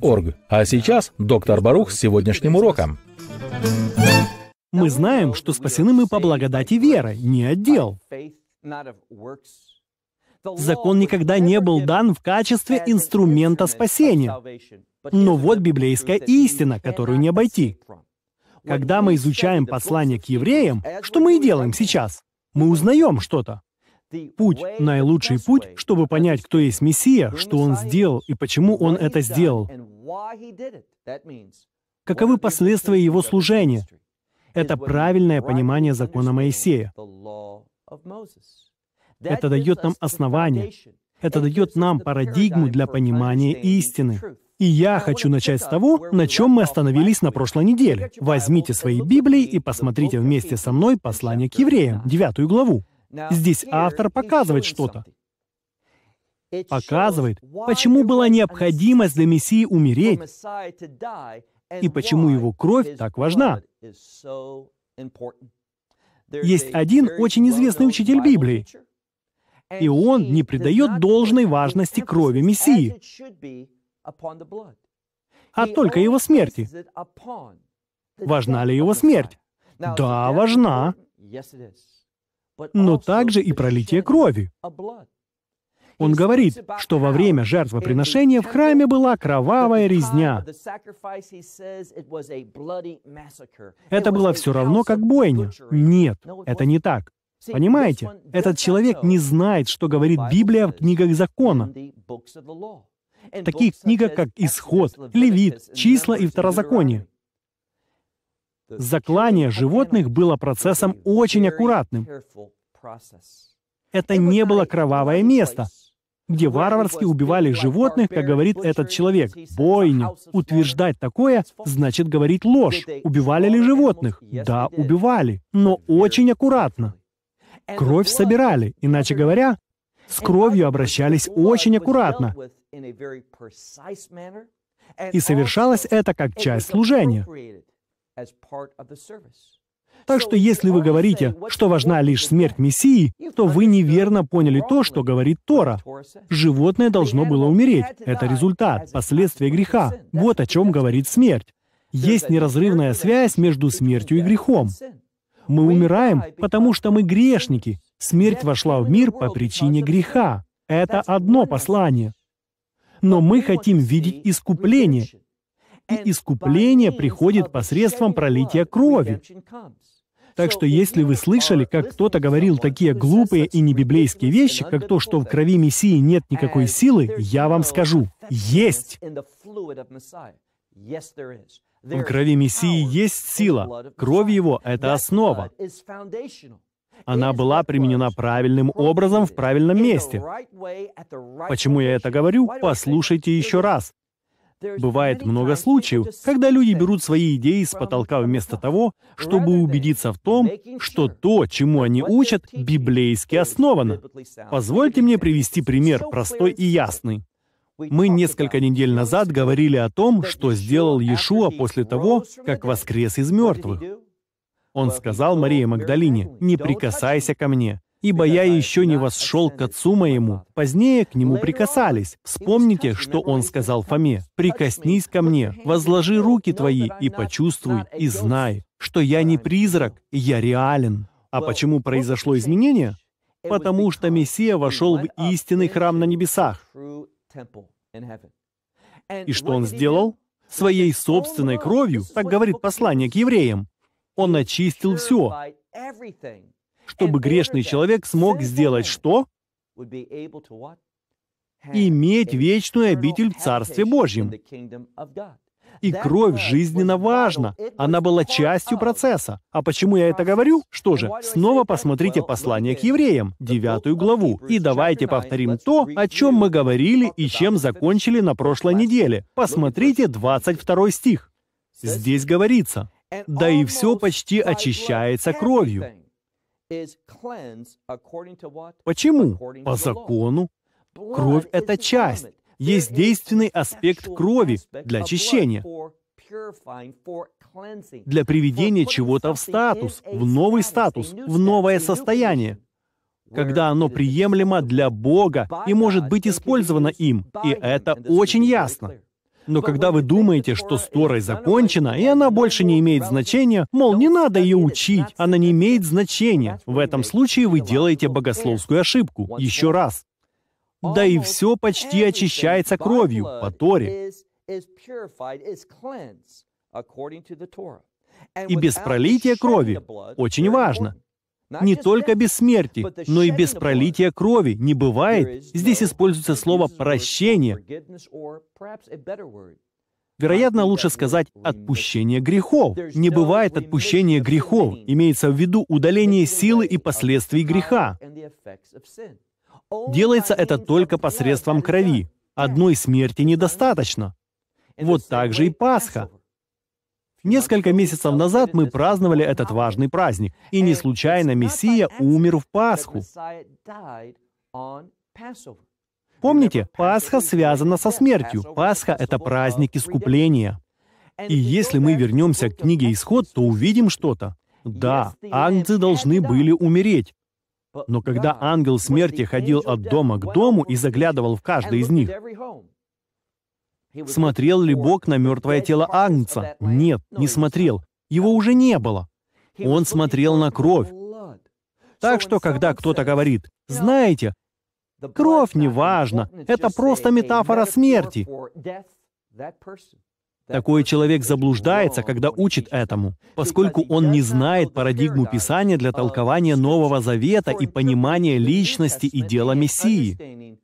Org. А сейчас доктор Барух с сегодняшним уроком. Мы знаем, что спасены мы по благодати веры, не отдел. Закон никогда не был дан в качестве инструмента спасения. Но вот библейская истина, которую не обойти. Когда мы изучаем послание к евреям, что мы и делаем сейчас? Мы узнаем что-то. Путь, наилучший путь, чтобы понять, кто есть Мессия, что Он сделал и почему Он это сделал. Каковы последствия Его служения? Это правильное понимание закона Моисея. Это дает нам основание. Это дает нам парадигму для понимания истины. И я хочу начать с того, на чем мы остановились на прошлой неделе. Возьмите свои Библии и посмотрите вместе со мной послание к евреям, девятую главу. Здесь автор показывает что-то. Показывает, почему была необходимость для Мессии умереть и почему его кровь так важна. Есть один очень известный учитель Библии, и он не придает должной важности крови Мессии, а только его смерти. Важна ли его смерть? Да, важна но также и пролитие крови. Он говорит, что во время жертвоприношения в храме была кровавая резня. Это было все равно как бойня. Нет, это не так. Понимаете, этот человек не знает, что говорит Библия в книгах закона. В таких книгах, как Исход, Левит, Числа и Второзаконие. Заклание животных было процессом очень аккуратным. Это не было кровавое место, где варварски убивали животных, как говорит этот человек. Бойню Утверждать такое значит говорить ложь. Убивали ли животных? Да, убивали, но очень аккуратно. Кровь собирали, иначе говоря, с кровью обращались очень аккуратно. И совершалось это как часть служения. Так что если вы говорите, что важна лишь смерть Мессии, то вы неверно поняли то, что говорит Тора. Животное должно было умереть. Это результат, последствия греха. Вот о чем говорит смерть. Есть неразрывная связь между смертью и грехом. Мы умираем, потому что мы грешники. Смерть вошла в мир по причине греха. Это одно послание. Но мы хотим видеть искупление. И искупление приходит посредством пролития крови. Так что если вы слышали, как кто-то говорил такие глупые и небиблейские вещи, как то, что в крови Мессии нет никакой силы, я вам скажу, есть. В крови Мессии есть сила. Кровь его — это основа. Она была применена правильным образом в правильном месте. Почему я это говорю? Послушайте еще раз. Бывает много случаев, когда люди берут свои идеи с потолка вместо того, чтобы убедиться в том, что то, чему они учат, библейски основано. Позвольте мне привести пример, простой и ясный. Мы несколько недель назад говорили о том, что сделал Иешуа после того, как воскрес из мертвых. Он сказал Марии Магдалине, «Не прикасайся ко мне, ибо я еще не восшел к отцу моему». Позднее к нему прикасались. Вспомните, что он сказал Фоме. «Прикоснись ко мне, возложи руки твои и почувствуй, и знай, что я не призрак, я реален». А почему произошло изменение? Потому что Мессия вошел в истинный храм на небесах. И что он сделал? Своей собственной кровью, так говорит послание к евреям, он очистил все чтобы грешный человек смог сделать что? Иметь вечную обитель в Царстве Божьем. И кровь жизненно важна. Она была частью процесса. А почему я это говорю? Что же, снова посмотрите послание к евреям, девятую главу. И давайте повторим то, о чем мы говорили и чем закончили на прошлой неделе. Посмотрите 22 стих. Здесь говорится, «Да и все почти очищается кровью». Почему? По закону. Кровь — это часть. Есть действенный аспект крови для очищения, для приведения чего-то в статус, в новый статус, в новое состояние, когда оно приемлемо для Бога и может быть использовано им. И это очень ясно. Но когда вы думаете, что с Торой закончено, и она больше не имеет значения, мол, не надо ее учить, она не имеет значения, в этом случае вы делаете богословскую ошибку. Еще раз. Да и все почти очищается кровью по Торе. И без пролития крови. Очень важно. Не только без смерти, но и без пролития крови не бывает. Здесь используется слово «прощение». Вероятно, лучше сказать «отпущение грехов». Не бывает отпущения грехов, имеется в виду удаление силы и последствий греха. Делается это только посредством крови. Одной смерти недостаточно. Вот так же и Пасха. Несколько месяцев назад мы праздновали этот важный праздник, и не случайно Мессия умер в Пасху. Помните, Пасха связана со смертью. Пасха — это праздник искупления. И если мы вернемся к книге «Исход», то увидим что-то. Да, ангелы должны были умереть. Но когда ангел смерти ходил от дома к дому и заглядывал в каждый из них, Смотрел ли Бог на мертвое тело Агнца? Нет, не смотрел. Его уже не было. Он смотрел на кровь. Так что, когда кто-то говорит, знаете, кровь не важно, это просто метафора смерти, такой человек заблуждается, когда учит этому, поскольку он не знает парадигму Писания для толкования Нового Завета и понимания личности и дела Мессии.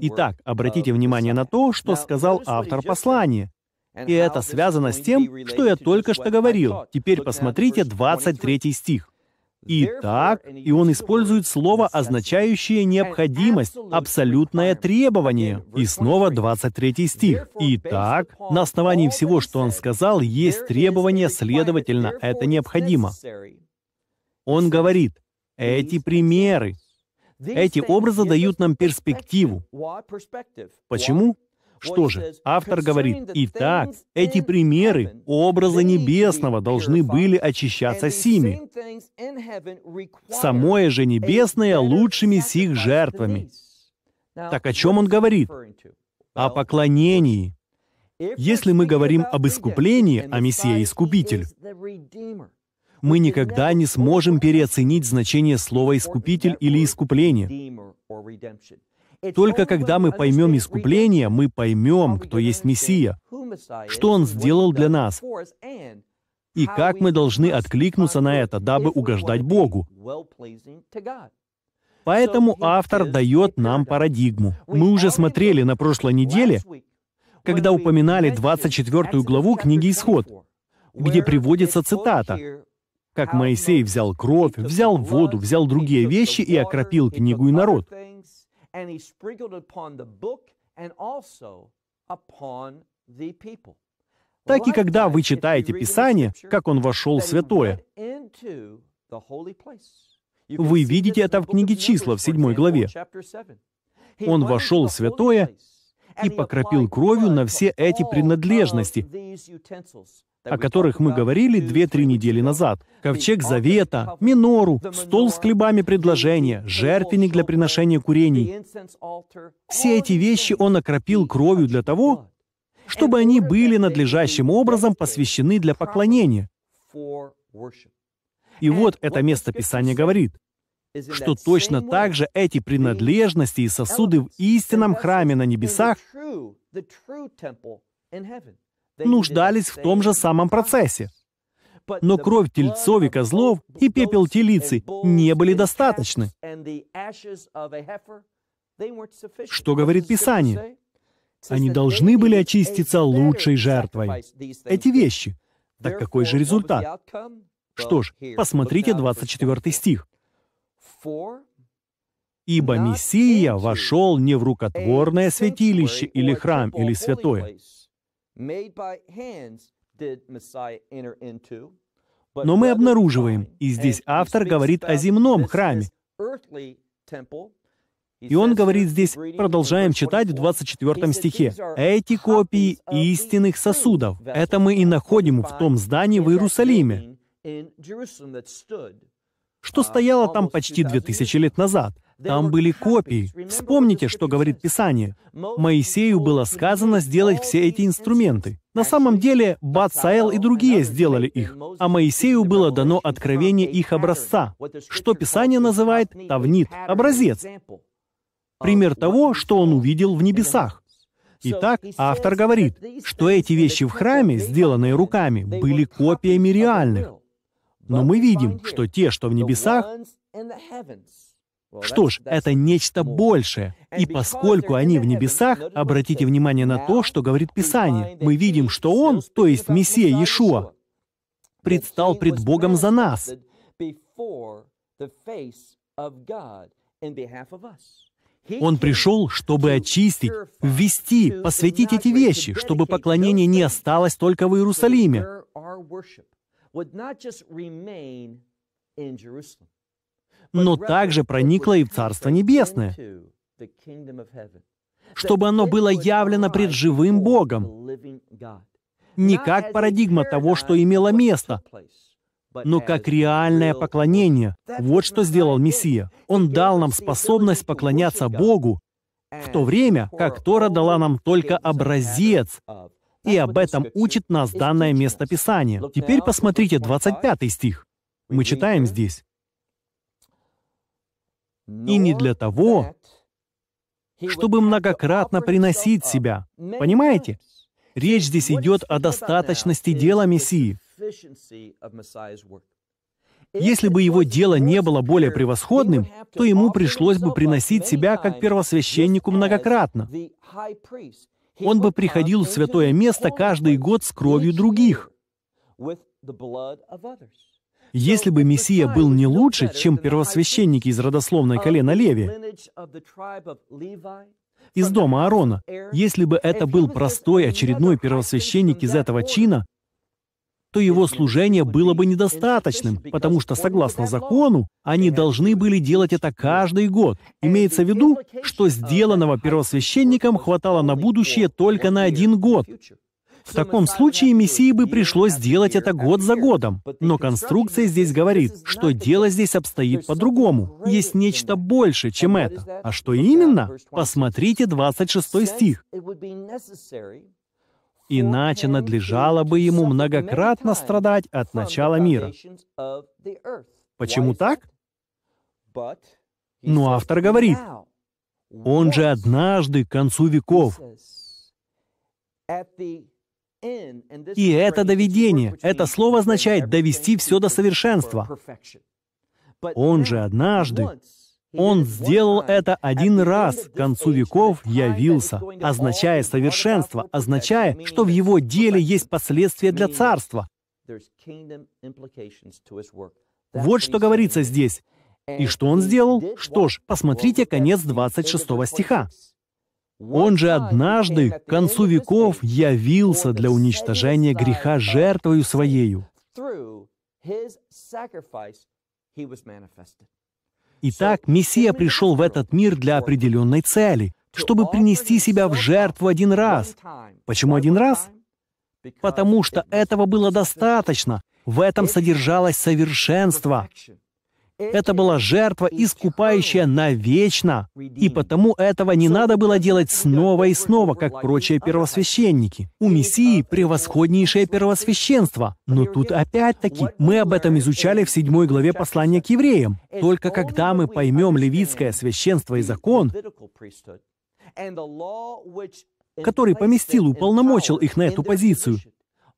Итак, обратите внимание на то, что сказал автор послания. И это связано с тем, что я только что говорил. Теперь посмотрите 23 стих. Итак, и он использует слово, означающее необходимость, абсолютное требование. И снова 23 стих. Итак, на основании всего, что он сказал, есть требование, следовательно, это необходимо. Он говорит, эти примеры, эти образы дают нам перспективу. Почему? Что же, автор говорит, «Итак, эти примеры, образа небесного, должны были очищаться сими. Самое же небесное лучшими сих жертвами». Так о чем он говорит? О поклонении. Если мы говорим об искуплении, о а Мессии Искупитель, мы никогда не сможем переоценить значение слова «искупитель» или «искупление». Только когда мы поймем искупление, мы поймем, кто есть Мессия, что Он сделал для нас, и как мы должны откликнуться на это, дабы угождать Богу. Поэтому автор дает нам парадигму. Мы уже смотрели на прошлой неделе, когда упоминали 24 главу книги «Исход», где приводится цитата как Моисей взял кровь, взял воду, взял другие вещи и окропил книгу и народ. Так и когда вы читаете Писание, как он вошел в святое, вы видите это в книге числа в 7 главе. Он вошел в святое и покропил кровью на все эти принадлежности, о которых мы говорили 2-3 недели назад. Ковчег Завета, Минору, стол с хлебами предложения, жертвенник для приношения курений. Все эти вещи он окропил кровью для того, чтобы они были надлежащим образом посвящены для поклонения. И вот это место Писания говорит, что точно так же эти принадлежности и сосуды в истинном храме на небесах нуждались в том же самом процессе. Но кровь тельцов и козлов и пепел телицы не были достаточны. Что говорит Писание? Они должны были очиститься лучшей жертвой. Эти вещи. Так какой же результат? Что ж, посмотрите 24 стих. «Ибо Мессия вошел не в рукотворное святилище или храм или святое, made by hands did Messiah enter into. Но мы обнаруживаем, и здесь автор говорит о земном храме. И он говорит здесь, продолжаем читать в 24 стихе, «Эти копии истинных сосудов, это мы и находим в том здании в Иерусалиме, что стояло там почти 2000 лет назад. Там были копии. Вспомните, что говорит Писание. Моисею было сказано сделать все эти инструменты. На самом деле, Бат и другие сделали их, а Моисею было дано откровение их образца, что Писание называет Тавнит, образец. Пример того, что он увидел в небесах. Итак, автор говорит, что эти вещи в храме, сделанные руками, были копиями реальных. Но мы видим, что те, что в небесах, что ж, это нечто большее. И поскольку они в небесах, обратите внимание на то, что говорит Писание. Мы видим, что Он, то есть Мессия Иешуа, предстал пред Богом за нас. Он пришел, чтобы очистить, ввести, посвятить эти вещи, чтобы поклонение не осталось только в Иерусалиме но также проникло и в Царство Небесное, чтобы оно было явлено пред живым Богом, не как парадигма того, что имело место, но как реальное поклонение. Вот что сделал Мессия. Он дал нам способность поклоняться Богу, в то время как Тора дала нам только образец и об этом учит нас данное местописание. Теперь посмотрите 25 стих. Мы читаем здесь. «И не для того, чтобы многократно приносить себя». Понимаете? Речь здесь идет о достаточности дела Мессии. Если бы его дело не было более превосходным, то ему пришлось бы приносить себя как первосвященнику многократно. Он бы приходил в святое место каждый год с кровью других. Если бы Мессия был не лучше, чем первосвященники из родословной колена Леви, из дома Аарона, если бы это был простой очередной первосвященник из этого чина, то его служение было бы недостаточным, потому что, согласно закону, они должны были делать это каждый год. Имеется в виду, что сделанного первосвященником хватало на будущее только на один год. В таком случае Мессии бы пришлось делать это год за годом. Но конструкция здесь говорит, что дело здесь обстоит по-другому. Есть нечто больше, чем это. А что именно? Посмотрите 26 стих иначе надлежало бы ему многократно страдать от начала мира. Почему так? Но автор говорит, он же однажды к концу веков. И это доведение, это слово означает довести все до совершенства. Он же однажды он сделал это один раз, к концу веков явился, означая совершенство, означая, что в его ну, деле есть последствия для царства. Вот что говорится здесь. И что он сделал? Что ж, посмотрите конец 26 стиха. Он же однажды, к концу веков, явился для уничтожения греха жертвою своею. Итак, Мессия пришел в этот мир для определенной цели, чтобы принести себя в жертву один раз. Почему один раз? Потому что этого было достаточно. В этом содержалось совершенство. Это была жертва, искупающая навечно, и потому этого не надо было делать снова и снова, как прочие первосвященники. У Мессии превосходнейшее первосвященство, но тут опять-таки мы об этом изучали в 7 главе послания к евреям. Только когда мы поймем левитское священство и закон, который поместил и уполномочил их на эту позицию,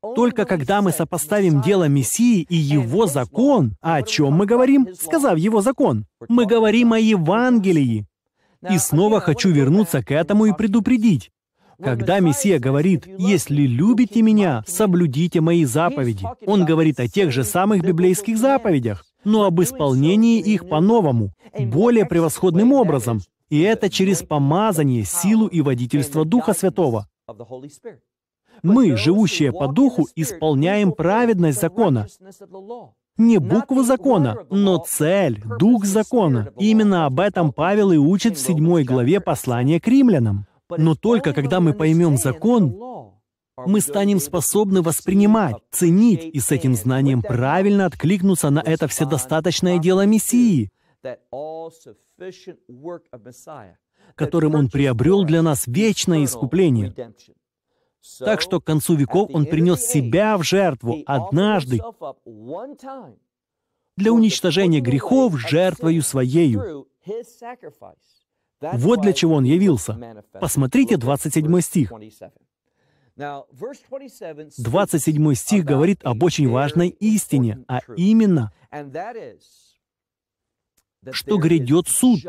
только когда мы сопоставим дело Мессии и его закон, о чем мы говорим, сказав его закон, мы говорим о Евангелии. И снова хочу вернуться к этому и предупредить. Когда Мессия говорит «Если любите меня, соблюдите мои заповеди», он говорит о тех же самых библейских заповедях, но об исполнении их по-новому, более превосходным образом. И это через помазание, силу и водительство Духа Святого мы, живущие по духу, исполняем праведность закона. Не букву закона, но цель, дух закона. Именно об этом Павел и учит в 7 главе послания к римлянам. Но только когда мы поймем закон, мы станем способны воспринимать, ценить и с этим знанием правильно откликнуться на это вседостаточное дело Мессии, которым Он приобрел для нас вечное искупление. Так что к концу веков он принес себя в жертву однажды для уничтожения грехов жертвою своею. Вот для чего он явился. Посмотрите 27 стих. 27 стих говорит об очень важной истине, а именно, что грядет суд.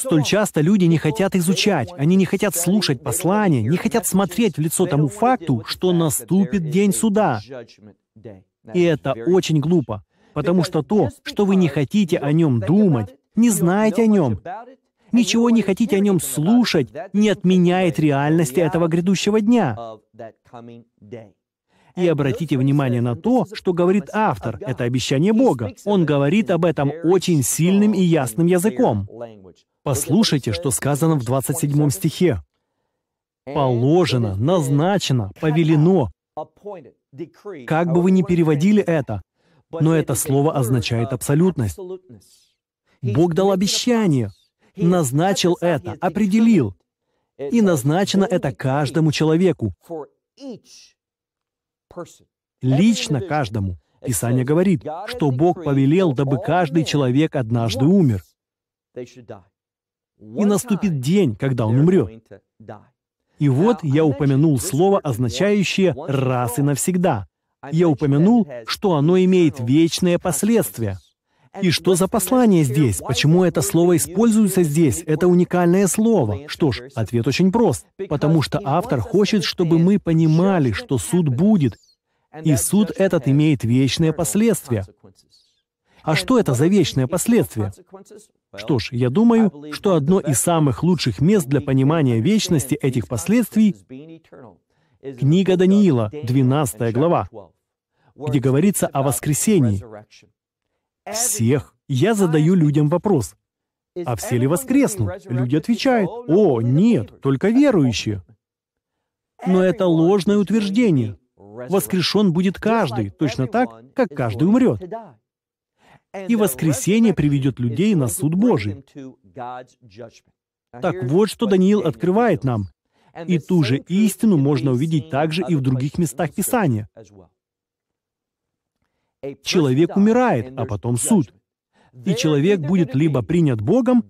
Столь часто люди не хотят изучать, они не хотят слушать послание, не хотят смотреть в лицо тому факту, что наступит день суда. И это очень глупо, потому что то, что вы не хотите о нем думать, не знаете о нем, ничего не хотите о нем слушать, не отменяет реальности этого грядущего дня. И обратите внимание на то, что говорит автор, это обещание Бога. Он говорит об этом очень сильным и ясным языком. Послушайте, что сказано в 27 стихе. «Положено, назначено, повелено». Как бы вы ни переводили это, но это слово означает абсолютность. Бог дал обещание, назначил это, определил. И назначено это каждому человеку. Лично каждому. Писание говорит, что Бог повелел, дабы каждый человек однажды умер. И наступит день, когда он умрет. И вот а, а я упомянул слово, означающее «раз и навсегда». А я упомянул, что оно имеет вечные последствия. И что за послание здесь? Почему это слово используется здесь? Это уникальное слово. Что ж, ответ очень прост. Потому что автор хочет, чтобы мы понимали, что суд будет, и суд этот имеет вечные последствия. А что это за вечные последствия? Что ж, я думаю, что одно из самых лучших мест для понимания вечности этих последствий — книга Даниила, 12 глава, где говорится о воскресении. Всех. Я задаю людям вопрос. А все ли воскреснут? Люди отвечают, «О, нет, только верующие». Но это ложное утверждение. Воскрешен будет каждый, точно так, как каждый умрет и воскресение приведет людей на суд Божий. Так вот, что Даниил открывает нам. И ту же истину можно увидеть также и в других местах Писания. Человек умирает, а потом суд. И человек будет либо принят Богом,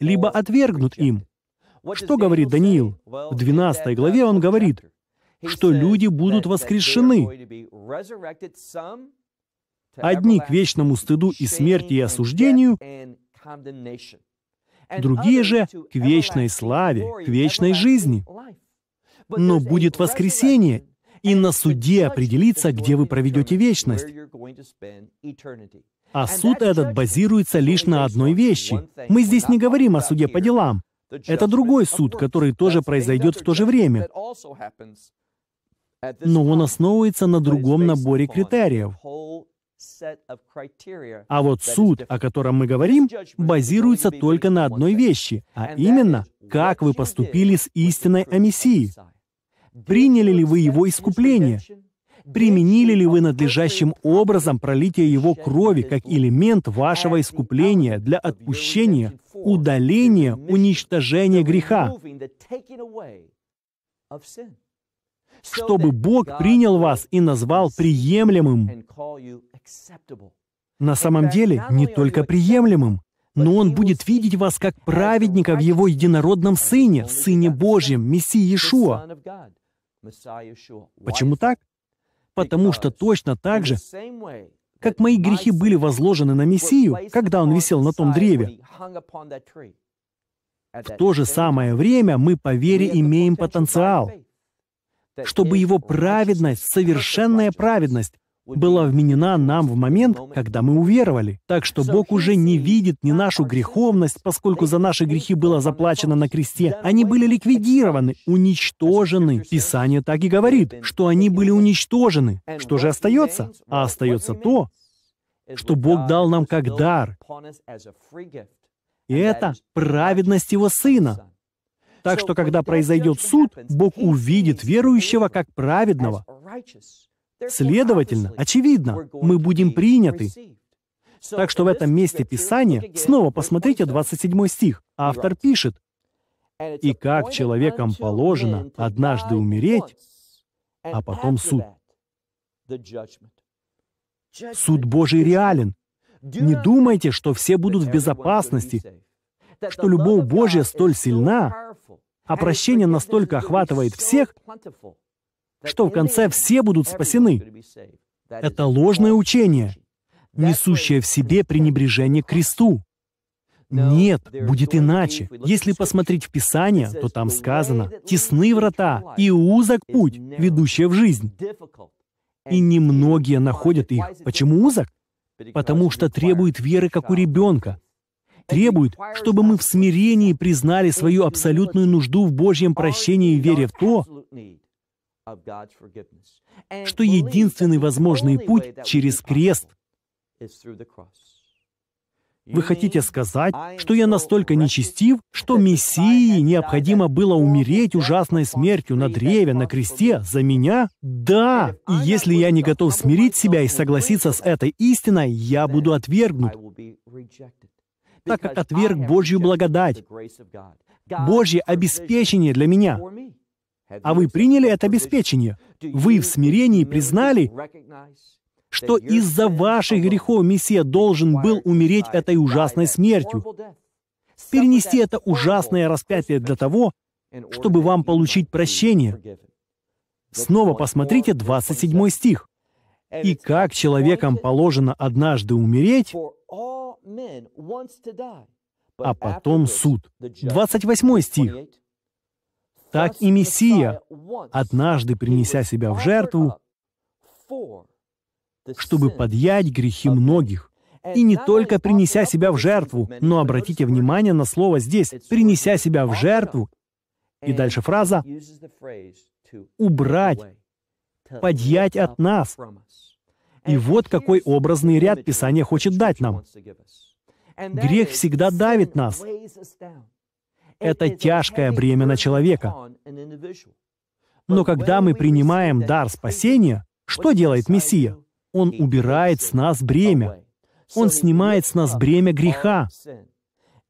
либо отвергнут им. Что говорит Даниил? В 12 главе он говорит, что люди будут воскрешены, Одни к вечному стыду и смерти и осуждению, другие же к вечной славе, к вечной жизни. Но будет воскресение, и на суде определится, где вы проведете вечность. А суд этот базируется лишь на одной вещи. Мы здесь не говорим о суде по делам. Это другой суд, который тоже произойдет в то же время. Но он основывается на другом наборе критериев. А вот суд, о котором мы говорим, базируется только на одной вещи, а именно, как вы поступили с истиной о Мессии. Приняли ли вы его искупление? Применили ли вы надлежащим образом пролитие его крови как элемент вашего искупления для отпущения, удаления, уничтожения греха? чтобы Бог принял вас и назвал приемлемым. На самом деле, не только приемлемым, но он будет видеть вас как праведника в его единородном Сыне, Сыне Божьем, Мессии Иешуа. Почему так? Потому что точно так же, как мои грехи были возложены на Мессию, когда он висел на том древе, в то же самое время мы по вере имеем потенциал, чтобы его праведность, совершенная праведность, была вменена нам в момент, когда мы уверовали. Так что Бог уже не видит ни нашу греховность, поскольку за наши грехи было заплачено на кресте. Они были ликвидированы, уничтожены. Писание так и говорит, что они были уничтожены. Что же остается? А остается то, что Бог дал нам как дар. И это праведность Его Сына. Так что, когда произойдет суд, Бог увидит верующего как праведного. Следовательно, очевидно, мы будем приняты. Так что в этом месте Писания, снова посмотрите 27 стих, автор пишет, «И как человекам положено однажды умереть, а потом суд». Суд Божий реален. Не думайте, что все будут в безопасности, что любовь Божья столь сильна, а прощение настолько охватывает всех, что в конце все будут спасены. Это ложное учение, несущее в себе пренебрежение к кресту. Нет, будет иначе. Если посмотреть в Писание, то там сказано «тесны врата и узок путь, ведущий в жизнь». И немногие находят их. Почему узок? Потому что требует веры, как у ребенка. Требует, чтобы мы в смирении признали свою абсолютную нужду в Божьем прощении и вере в то, что единственный возможный путь через крест. Вы хотите сказать, что я настолько нечестив, что Мессии необходимо было умереть ужасной смертью на древе, на кресте, за меня? Да! И если я не готов смирить себя и согласиться с этой истиной, я буду отвергнут, так как отверг Божью благодать, Божье обеспечение для меня а вы приняли это обеспечение? Вы в смирении признали, что из-за ваших грехов Мессия должен был умереть этой ужасной смертью, перенести это ужасное распятие для того, чтобы вам получить прощение. Снова посмотрите 27 стих. «И как человекам положено однажды умереть, а потом суд». 28 стих так и Мессия, однажды принеся себя в жертву, чтобы подъять грехи многих. И не только принеся себя в жертву, но обратите внимание на слово здесь «принеся себя в жертву» и дальше фраза «убрать, подъять от нас». И вот какой образный ряд Писание хочет дать нам. Грех всегда давит нас. — это тяжкое бремя на человека. Но когда мы принимаем дар спасения, что делает Мессия? Он убирает с нас бремя. Он снимает с нас бремя греха.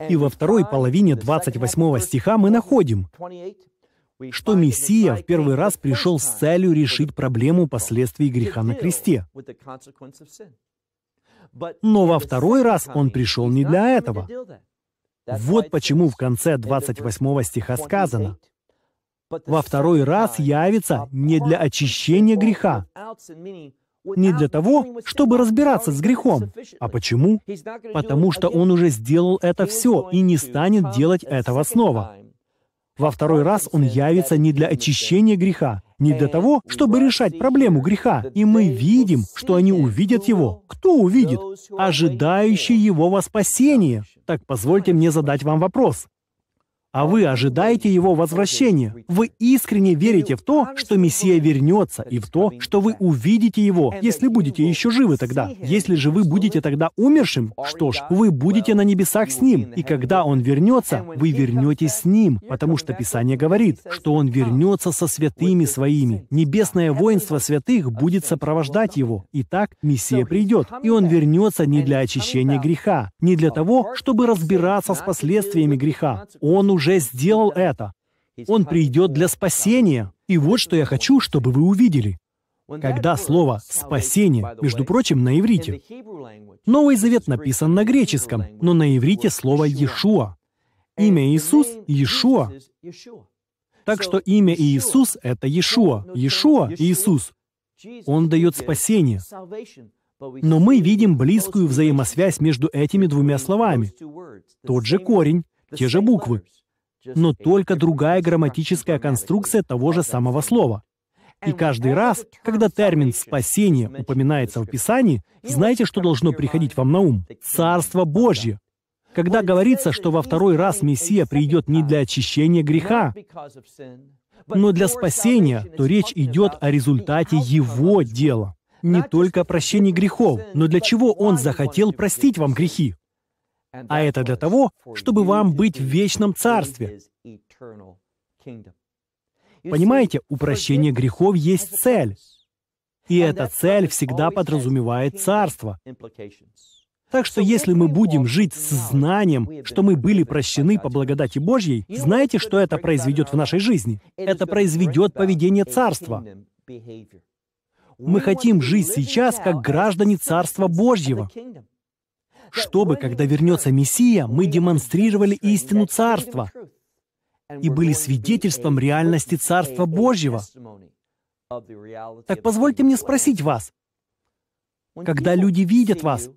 И во второй половине 28 стиха мы находим, что Мессия в первый раз пришел с целью решить проблему последствий греха на кресте. Но во второй раз он пришел не для этого. Вот почему в конце 28 стиха сказано, «Во второй раз явится не для очищения греха, не для того, чтобы разбираться с грехом. А почему? Потому что он уже сделал это все и не станет делать этого снова. Во второй раз он явится не для очищения греха, не для того, чтобы решать проблему греха. И мы видим, что они увидят его. Кто увидит? Ожидающие его во спасение. Так позвольте мне задать вам вопрос а вы ожидаете его возвращения. Вы искренне верите в то, что Мессия вернется, и в то, что вы увидите его, если будете еще живы тогда. Если же вы будете тогда умершим, что ж, вы будете на небесах с ним, и когда он вернется, вы вернетесь с ним, потому что Писание говорит, что он вернется со святыми своими. Небесное воинство святых будет сопровождать его. Итак, Мессия придет, и он вернется не для очищения греха, не для того, чтобы разбираться с последствиями греха. Он уже уже сделал это. Он придет для спасения. И вот что я хочу, чтобы вы увидели. Когда слово «спасение», между прочим, на иврите. Новый Завет написан на греческом, но на иврите слово «Иешуа». Имя Иисус — Иешуа. Так что имя Иисус — это Иешуа. Иешуа — Иисус. Он дает спасение. Но мы видим близкую взаимосвязь между этими двумя словами. Тот же корень, те же буквы но только другая грамматическая конструкция того же самого слова. И каждый раз, когда термин «спасение» упоминается в Писании, знаете, что должно приходить вам на ум? Царство Божье. Когда говорится, что во второй раз Мессия придет не для очищения греха, но для спасения, то речь идет о результате Его дела. Не только о прощении грехов, но для чего Он захотел простить вам грехи. А это для того, чтобы вам быть в вечном царстве. Понимаете, упрощение грехов есть цель. И эта цель всегда подразумевает царство. Так что если мы будем жить с знанием, что мы были прощены по благодати Божьей, знаете, что это произведет в нашей жизни? Это произведет поведение царства. Мы хотим жить сейчас как граждане Царства Божьего чтобы, когда вернется Мессия, мы демонстрировали истину Царства и были свидетельством реальности Царства Божьего. Так позвольте мне спросить вас, когда люди видят вас,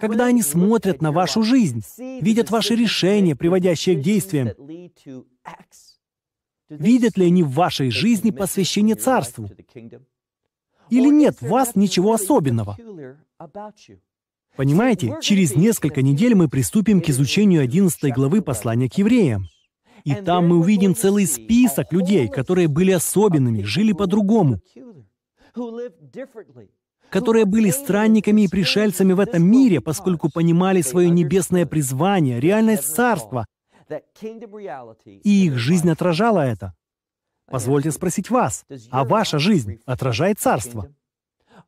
когда они смотрят на вашу жизнь, видят ваши решения, приводящие к действиям, видят ли они в вашей жизни посвящение Царству? Или нет в вас ничего особенного? Понимаете, через несколько недель мы приступим к изучению 11 главы послания к евреям. И там мы увидим целый список людей, которые были особенными, жили по-другому, которые были странниками и пришельцами в этом мире, поскольку понимали свое небесное призвание, реальность царства, и их жизнь отражала это. Позвольте спросить вас, а ваша жизнь отражает царство?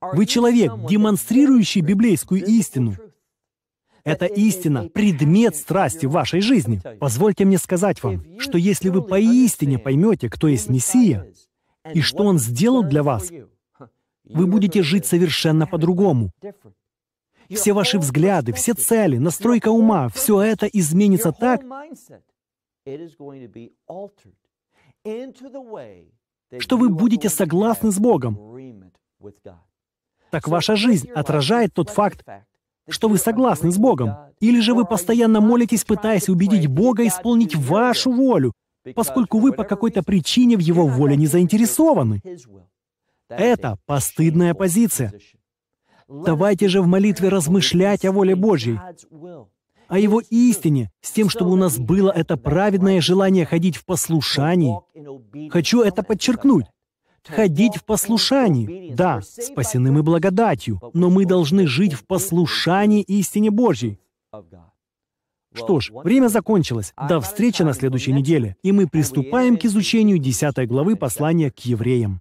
Вы человек, демонстрирующий библейскую истину. Это истина — предмет страсти в вашей жизни. Позвольте мне сказать вам, что если вы поистине поймете, кто есть Мессия, и что Он сделал для вас, вы будете жить совершенно по-другому. Все ваши взгляды, все цели, настройка ума, все это изменится так, что вы будете согласны с Богом так ваша жизнь отражает тот факт, что вы согласны с Богом. Или же вы постоянно молитесь, пытаясь убедить Бога исполнить вашу волю, поскольку вы по какой-то причине в Его воле не заинтересованы. Это постыдная позиция. Давайте же в молитве размышлять о воле Божьей, о Его истине, с тем, чтобы у нас было это праведное желание ходить в послушании. Хочу это подчеркнуть ходить в послушании. Да, спасены мы благодатью, но мы должны жить в послушании истине Божьей. Что ж, время закончилось. До встречи на следующей неделе. И мы приступаем к изучению 10 главы послания к евреям.